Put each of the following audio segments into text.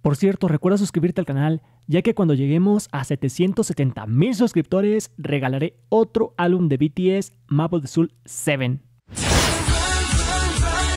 Por cierto, recuerda suscribirte al canal, ya que cuando lleguemos a 770,000 mil suscriptores, regalaré otro álbum de BTS, Map of the Soul 7.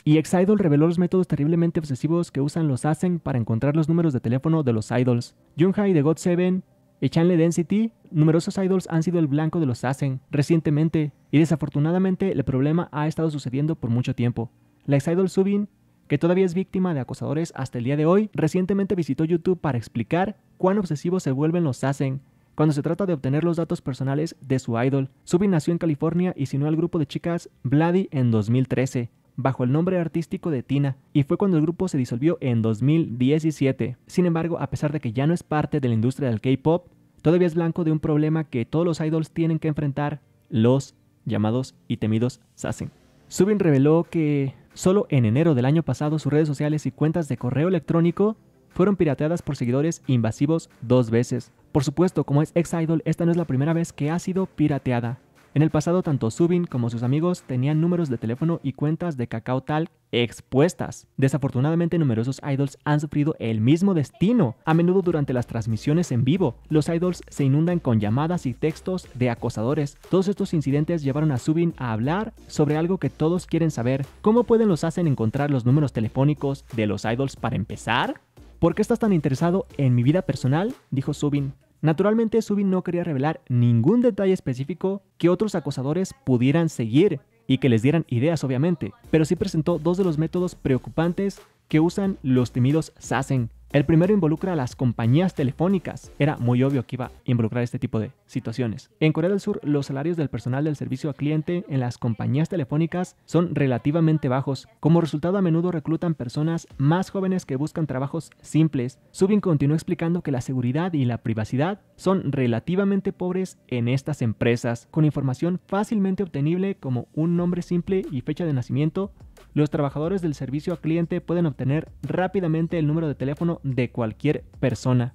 Y Exidol reveló los métodos terriblemente obsesivos que usan los ASEN para encontrar los números de teléfono de los idols. Junhai de God 7 y Chanle Density, numerosos idols han sido el blanco de los ASEN recientemente, y desafortunadamente el problema ha estado sucediendo por mucho tiempo. La Exidol Subin que todavía es víctima de acosadores hasta el día de hoy, recientemente visitó YouTube para explicar cuán obsesivos se vuelven los hacen cuando se trata de obtener los datos personales de su idol. Subin nació en California y se unió al grupo de chicas Bloody en 2013 bajo el nombre artístico de Tina, y fue cuando el grupo se disolvió en 2017. Sin embargo, a pesar de que ya no es parte de la industria del K-Pop, todavía es blanco de un problema que todos los idols tienen que enfrentar, los llamados y temidos Sassen. Subin reveló que Solo en enero del año pasado sus redes sociales y cuentas de correo electrónico fueron pirateadas por seguidores invasivos dos veces. Por supuesto, como es ex idol, esta no es la primera vez que ha sido pirateada. En el pasado, tanto Subin como sus amigos tenían números de teléfono y cuentas de Cacao tal expuestas. Desafortunadamente, numerosos idols han sufrido el mismo destino. A menudo durante las transmisiones en vivo, los idols se inundan con llamadas y textos de acosadores. Todos estos incidentes llevaron a Subin a hablar sobre algo que todos quieren saber. ¿Cómo pueden los hacen encontrar los números telefónicos de los idols para empezar? ¿Por qué estás tan interesado en mi vida personal? dijo Subin. Naturalmente, Subin no quería revelar ningún detalle específico que otros acosadores pudieran seguir y que les dieran ideas, obviamente, pero sí presentó dos de los métodos preocupantes que usan los temidos Sassen el primero involucra a las compañías telefónicas. Era muy obvio que iba a involucrar este tipo de situaciones. En Corea del Sur, los salarios del personal del servicio a cliente en las compañías telefónicas son relativamente bajos. Como resultado, a menudo reclutan personas más jóvenes que buscan trabajos simples. Subin continuó explicando que la seguridad y la privacidad son relativamente pobres en estas empresas, con información fácilmente obtenible como un nombre simple y fecha de nacimiento los trabajadores del servicio a cliente pueden obtener rápidamente el número de teléfono de cualquier persona.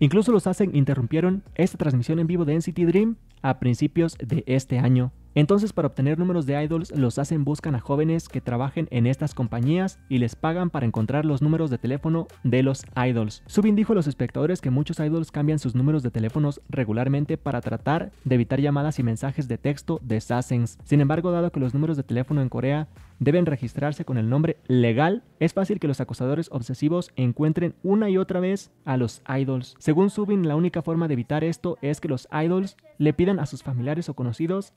Incluso los hacen interrumpieron esta transmisión en vivo de NCT Dream a principios de este año. Entonces para obtener números de idols los hacen buscan a jóvenes que trabajen en estas compañías y les pagan para encontrar los números de teléfono de los idols. Subin dijo a los espectadores que muchos idols cambian sus números de teléfonos regularmente para tratar de evitar llamadas y mensajes de texto de Sassens. Sin embargo, dado que los números de teléfono en Corea deben registrarse con el nombre legal, es fácil que los acosadores obsesivos encuentren una y otra vez a los idols. Según Subin, la única forma de evitar esto es que los idols le pidan a sus familiares o conocidos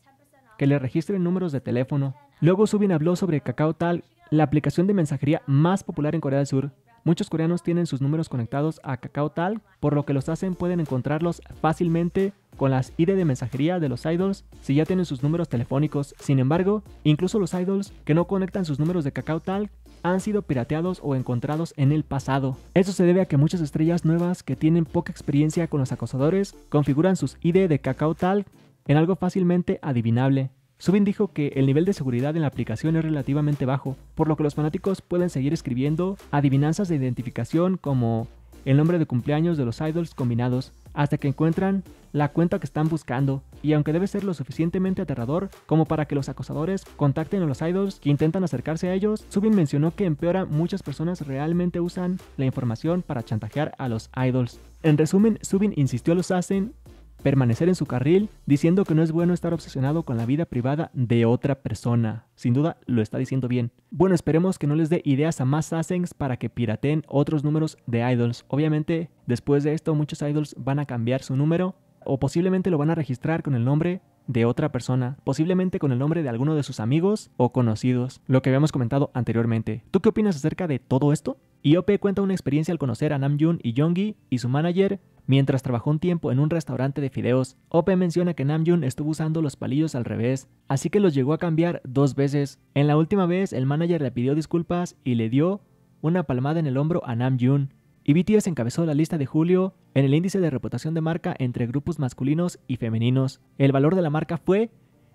que le registren números de teléfono. Luego Subin habló sobre Kakao Tal, la aplicación de mensajería más popular en Corea del Sur. Muchos coreanos tienen sus números conectados a Kakao Tal, por lo que los hacen pueden encontrarlos fácilmente con las ID de mensajería de los idols si ya tienen sus números telefónicos. Sin embargo, incluso los idols que no conectan sus números de Kakao Tal han sido pirateados o encontrados en el pasado. Eso se debe a que muchas estrellas nuevas que tienen poca experiencia con los acosadores configuran sus ID de Kakao Tal en algo fácilmente adivinable. Subin dijo que el nivel de seguridad en la aplicación es relativamente bajo, por lo que los fanáticos pueden seguir escribiendo adivinanzas de identificación como el nombre de cumpleaños de los idols combinados, hasta que encuentran la cuenta que están buscando, y aunque debe ser lo suficientemente aterrador como para que los acosadores contacten a los idols que intentan acercarse a ellos, Subin mencionó que empeora muchas personas realmente usan la información para chantajear a los idols. En resumen, Subin insistió a los Asen permanecer en su carril diciendo que no es bueno estar obsesionado con la vida privada de otra persona. Sin duda lo está diciendo bien. Bueno, esperemos que no les dé ideas a más Asens para que pirateen otros números de idols. Obviamente, después de esto muchos idols van a cambiar su número o posiblemente lo van a registrar con el nombre de otra persona, posiblemente con el nombre de alguno de sus amigos o conocidos, lo que habíamos comentado anteriormente. ¿Tú qué opinas acerca de todo esto? ope cuenta una experiencia al conocer a Namjoon y Yonggi y su manager mientras trabajó un tiempo en un restaurante de fideos. OP menciona que Namjoon estuvo usando los palillos al revés, así que los llegó a cambiar dos veces. En la última vez, el manager le pidió disculpas y le dio una palmada en el hombro a Namjoon y BTS encabezó la lista de julio en el índice de reputación de marca entre grupos masculinos y femeninos. El valor de la marca fue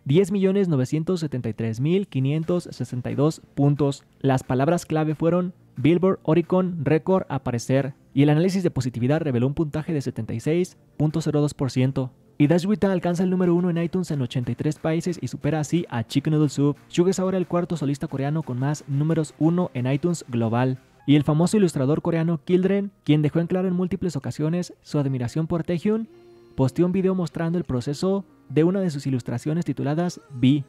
10.973.562 puntos. Las palabras clave fueron Billboard, Oricon, Record, Aparecer. Y el análisis de positividad reveló un puntaje de 76.02%. Y Witan alcanza el número uno en iTunes en 83 países y supera así a Chicken Noodle Soup. Shug es ahora el cuarto solista coreano con más números uno en iTunes global y el famoso ilustrador coreano Kildren, quien dejó en claro en múltiples ocasiones su admiración por Taehyun, posteó un video mostrando el proceso de una de sus ilustraciones tituladas B.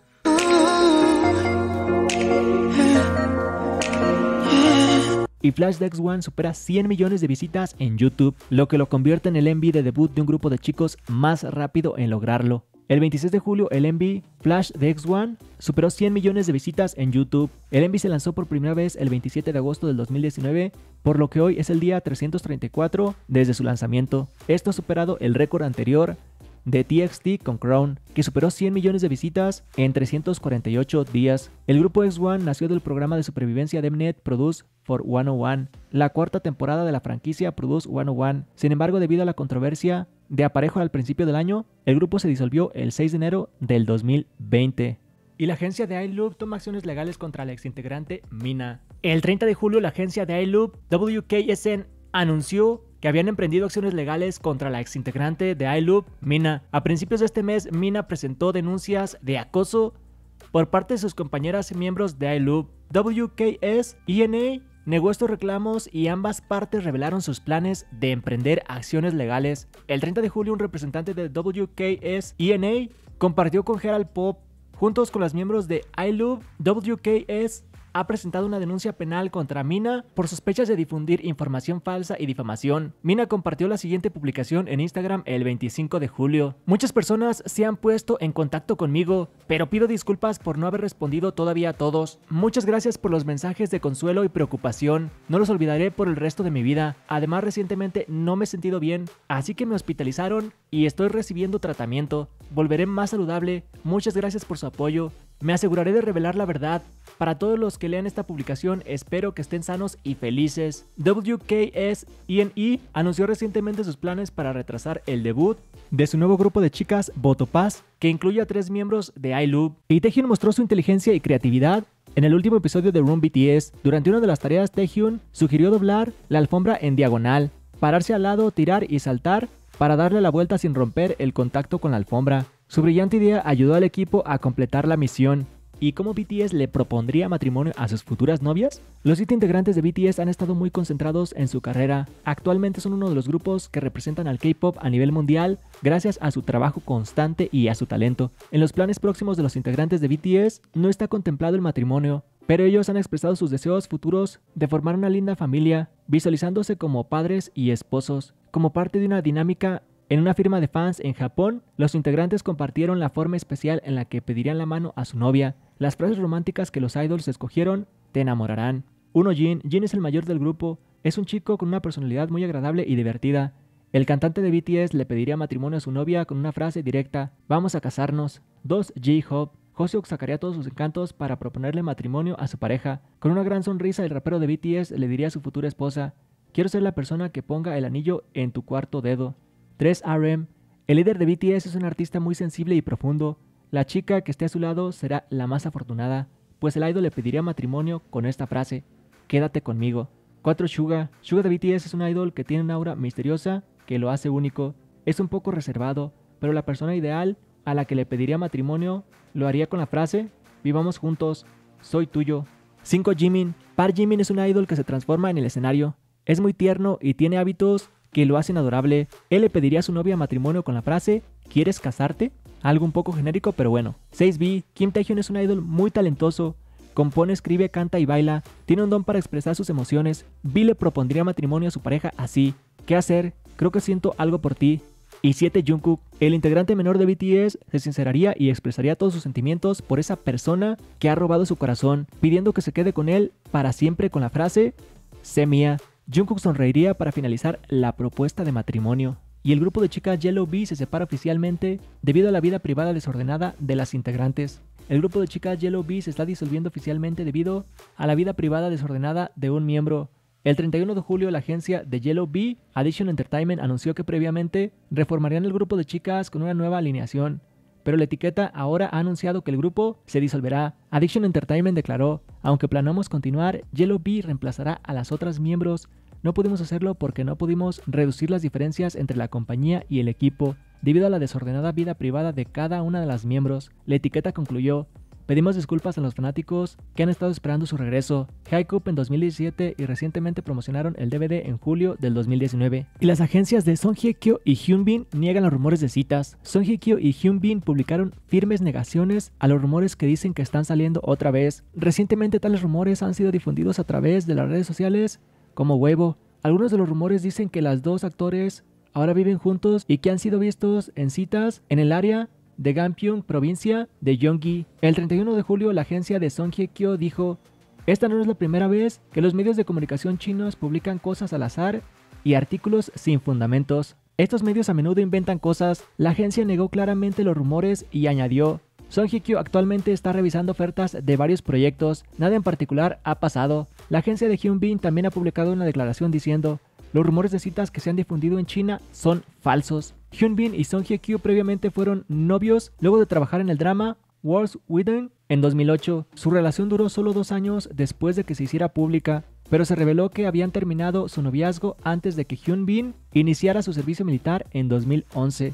Y Flash Dex One supera 100 millones de visitas en YouTube, lo que lo convierte en el envy de debut de un grupo de chicos más rápido en lograrlo. El 26 de julio, el MV Flash de X1 superó 100 millones de visitas en YouTube. El MV se lanzó por primera vez el 27 de agosto del 2019, por lo que hoy es el día 334 desde su lanzamiento. Esto ha superado el récord anterior de TXT con Crown, que superó 100 millones de visitas en 348 días. El grupo X1 nació del programa de supervivencia de Mnet Produce for 101, la cuarta temporada de la franquicia Produce 101. Sin embargo, debido a la controversia de aparejo al principio del año, el grupo se disolvió el 6 de enero del 2020. Y la agencia de iLoop toma acciones legales contra la exintegrante Mina. El 30 de julio, la agencia de iLoop WKSN anunció que habían emprendido acciones legales contra la exintegrante de iLoop, Mina. A principios de este mes, Mina presentó denuncias de acoso por parte de sus compañeras y miembros de iLoop, WKS, INA e negó estos reclamos y ambas partes revelaron sus planes de emprender acciones legales. El 30 de julio un representante de WKS-ENA compartió con Gerald Pop juntos con los miembros de I WKS ha presentado una denuncia penal contra Mina por sospechas de difundir información falsa y difamación. Mina compartió la siguiente publicación en Instagram el 25 de julio. Muchas personas se han puesto en contacto conmigo, pero pido disculpas por no haber respondido todavía a todos. Muchas gracias por los mensajes de consuelo y preocupación. No los olvidaré por el resto de mi vida. Además, recientemente no me he sentido bien, así que me hospitalizaron y estoy recibiendo tratamiento. Volveré más saludable. Muchas gracias por su apoyo. Me aseguraré de revelar la verdad. Para todos los que lean esta publicación, espero que estén sanos y felices. ENE anunció recientemente sus planes para retrasar el debut de su nuevo grupo de chicas Botopaz, que incluye a tres miembros de iLoop. Y Taehyun mostró su inteligencia y creatividad en el último episodio de Room BTS. Durante una de las tareas, Taehyun sugirió doblar la alfombra en diagonal, pararse al lado, tirar y saltar para darle la vuelta sin romper el contacto con la alfombra. Su brillante idea ayudó al equipo a completar la misión. ¿Y cómo BTS le propondría matrimonio a sus futuras novias? Los siete integrantes de BTS han estado muy concentrados en su carrera. Actualmente son uno de los grupos que representan al K-pop a nivel mundial gracias a su trabajo constante y a su talento. En los planes próximos de los integrantes de BTS no está contemplado el matrimonio, pero ellos han expresado sus deseos futuros de formar una linda familia, visualizándose como padres y esposos, como parte de una dinámica en una firma de fans en Japón, los integrantes compartieron la forma especial en la que pedirían la mano a su novia, las frases románticas que los idols escogieron, te enamorarán. Uno Jin, Jin es el mayor del grupo, es un chico con una personalidad muy agradable y divertida. El cantante de BTS le pediría matrimonio a su novia con una frase directa, vamos a casarnos. 2. J-Hope, Hoseok sacaría todos sus encantos para proponerle matrimonio a su pareja. Con una gran sonrisa, el rapero de BTS le diría a su futura esposa, quiero ser la persona que ponga el anillo en tu cuarto dedo. 3RM. E el líder de BTS es un artista muy sensible y profundo. La chica que esté a su lado será la más afortunada, pues el idol le pediría matrimonio con esta frase, quédate conmigo. 4. Suga. Suga de BTS es un idol que tiene una aura misteriosa que lo hace único. Es un poco reservado, pero la persona ideal a la que le pediría matrimonio lo haría con la frase, vivamos juntos, soy tuyo. 5. Jimin. Par Jimin es un idol que se transforma en el escenario. Es muy tierno y tiene hábitos que lo hacen adorable, él le pediría a su novia matrimonio con la frase ¿Quieres casarte? Algo un poco genérico, pero bueno. 6B, Kim Taehyun es un ídolo muy talentoso, compone, escribe, canta y baila, tiene un don para expresar sus emociones, B. le propondría matrimonio a su pareja así, ¿qué hacer? Creo que siento algo por ti. Y 7 Jungkook, el integrante menor de BTS, se sinceraría y expresaría todos sus sentimientos por esa persona que ha robado su corazón, pidiendo que se quede con él para siempre con la frase, sé mía, Jungkook sonreiría para finalizar la propuesta de matrimonio, y el grupo de chicas Yellow Bee se separa oficialmente debido a la vida privada desordenada de las integrantes. El grupo de chicas Yellow Bee se está disolviendo oficialmente debido a la vida privada desordenada de un miembro. El 31 de julio, la agencia de Yellow Bee, Addition Entertainment, anunció que previamente reformarían el grupo de chicas con una nueva alineación pero la etiqueta ahora ha anunciado que el grupo se disolverá. Addiction Entertainment declaró, aunque planeamos continuar, Yellow Bee reemplazará a las otras miembros. No pudimos hacerlo porque no pudimos reducir las diferencias entre la compañía y el equipo, debido a la desordenada vida privada de cada una de las miembros. La etiqueta concluyó, Pedimos disculpas a los fanáticos que han estado esperando su regreso. High en 2017 y recientemente promocionaron el DVD en julio del 2019. Y las agencias de Song Hye Kyo y Hyun Bin niegan los rumores de citas. Song Hye Kyo y Hyun Bin publicaron firmes negaciones a los rumores que dicen que están saliendo otra vez. Recientemente tales rumores han sido difundidos a través de las redes sociales como huevo. Algunos de los rumores dicen que las dos actores ahora viven juntos y que han sido vistos en citas en el área de Gampyeong, provincia de Yonggi. El 31 de julio, la agencia de Song Hye-kyo dijo, esta no es la primera vez que los medios de comunicación chinos publican cosas al azar y artículos sin fundamentos. Estos medios a menudo inventan cosas, la agencia negó claramente los rumores y añadió, Song Hye-kyo actualmente está revisando ofertas de varios proyectos, nada en particular ha pasado. La agencia de Hyun Bin también ha publicado una declaración diciendo, los rumores de citas que se han difundido en China son falsos. Hyun Bin y Song Hye Kyo previamente fueron novios luego de trabajar en el drama Wars Within en 2008. Su relación duró solo dos años después de que se hiciera pública, pero se reveló que habían terminado su noviazgo antes de que Hyun Bin iniciara su servicio militar en 2011.